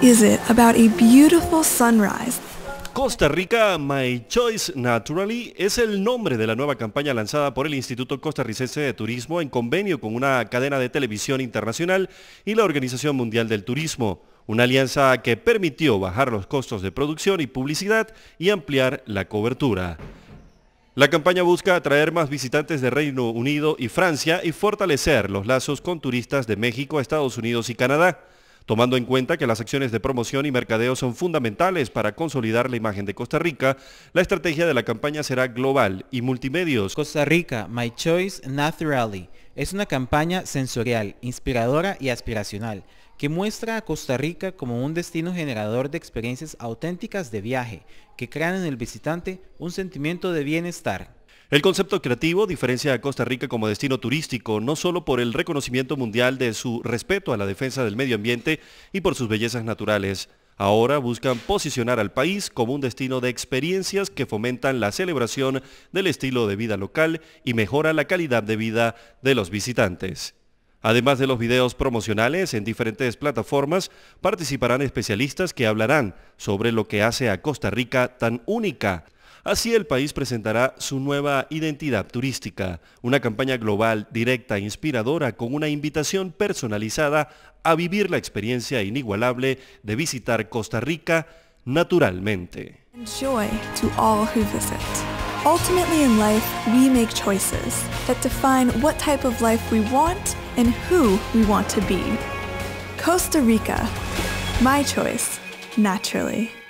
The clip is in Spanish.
is it beautiful Costa Rica My Choice Naturally es el nombre de la nueva campaña lanzada por el Instituto Costarricense de Turismo en convenio con una cadena de televisión internacional y la Organización Mundial del Turismo, una alianza que permitió bajar los costos de producción y publicidad y ampliar la cobertura. La campaña busca atraer más visitantes de Reino Unido y Francia y fortalecer los lazos con turistas de México, Estados Unidos y Canadá tomando en cuenta que las acciones de promoción y mercadeo son fundamentales para consolidar la imagen de Costa Rica, la estrategia de la campaña será global y multimedios. Costa Rica, My Choice Naturally, es una campaña sensorial, inspiradora y aspiracional que muestra a Costa Rica como un destino generador de experiencias auténticas de viaje, que crean en el visitante un sentimiento de bienestar. El concepto creativo diferencia a Costa Rica como destino turístico, no solo por el reconocimiento mundial de su respeto a la defensa del medio ambiente y por sus bellezas naturales. Ahora buscan posicionar al país como un destino de experiencias que fomentan la celebración del estilo de vida local y mejora la calidad de vida de los visitantes. Además de los videos promocionales en diferentes plataformas, participarán especialistas que hablarán sobre lo que hace a Costa Rica tan única Así el país presentará su nueva identidad turística, una campaña global, directa e inspiradora con una invitación personalizada a vivir la experiencia inigualable de visitar Costa Rica naturalmente. to all who visit. Ultimately in life, we make choices that define what type of life we want and who we want to be. Costa Rica, my choice, naturally.